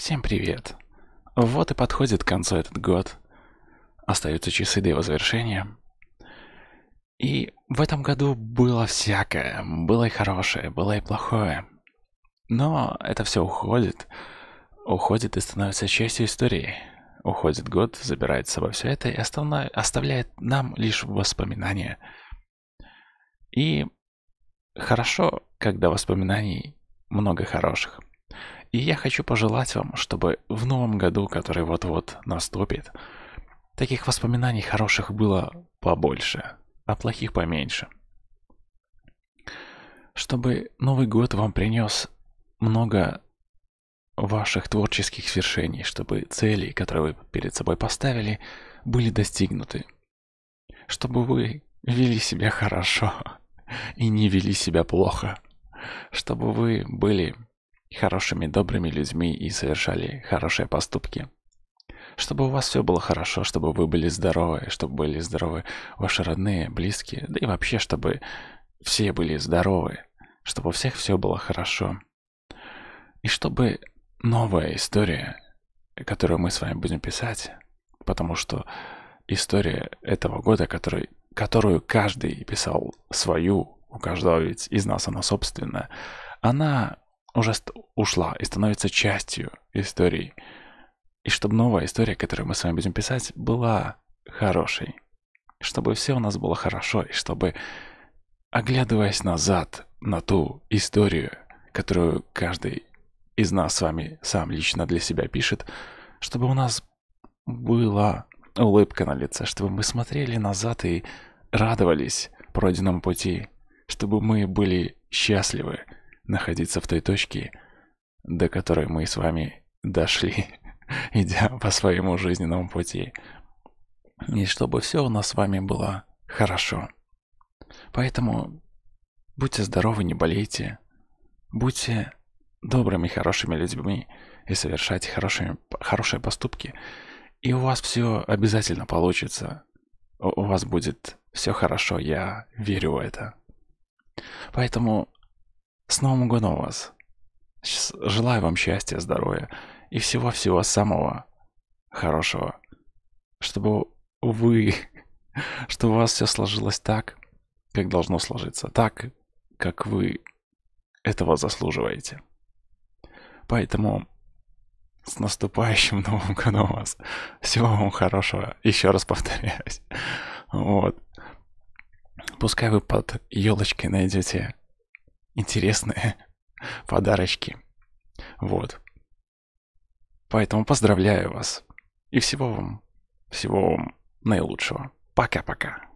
Всем привет. Вот и подходит к концу этот год. Остаются часы до его завершения. И в этом году было всякое. Было и хорошее, было и плохое. Но это все уходит. Уходит и становится частью истории. Уходит год, забирает с собой все это и оставляет нам лишь воспоминания. И хорошо, когда воспоминаний много хороших – и я хочу пожелать вам, чтобы в новом году, который вот-вот наступит, таких воспоминаний хороших было побольше, а плохих поменьше. Чтобы Новый год вам принес много ваших творческих свершений, чтобы цели, которые вы перед собой поставили, были достигнуты. Чтобы вы вели себя хорошо и не вели себя плохо. Чтобы вы были хорошими добрыми людьми и совершали хорошие поступки. Чтобы у вас все было хорошо, чтобы вы были здоровы, чтобы были здоровы ваши родные, близкие, да и вообще, чтобы все были здоровы, чтобы у всех все было хорошо. И чтобы новая история, которую мы с вами будем писать, потому что история этого года, который, которую каждый писал свою, у каждого ведь из нас она собственная, она уже ушла и становится частью истории. И чтобы новая история, которую мы с вами будем писать, была хорошей. Чтобы все у нас было хорошо, и чтобы, оглядываясь назад на ту историю, которую каждый из нас с вами сам лично для себя пишет, чтобы у нас была улыбка на лице, чтобы мы смотрели назад и радовались пройденному пути, чтобы мы были счастливы, находиться в той точке, до которой мы с вами дошли, идя по своему жизненному пути. И чтобы все у нас с вами было хорошо. Поэтому будьте здоровы, не болейте. Будьте добрыми, хорошими людьми и совершайте хорошие, хорошие поступки. И у вас все обязательно получится. У вас будет все хорошо, я верю в это. Поэтому с Новым годом вас! Желаю вам счастья, здоровья и всего-всего самого хорошего. Чтобы вы, чтобы у вас все сложилось так, как должно сложиться, так, как вы этого заслуживаете. Поэтому с наступающим Новым годом вас. Всего вам хорошего. Еще раз повторяюсь. Вот. Пускай вы под елочкой найдете интересные подарочки. Вот. Поэтому поздравляю вас. И всего вам, всего вам наилучшего. Пока-пока.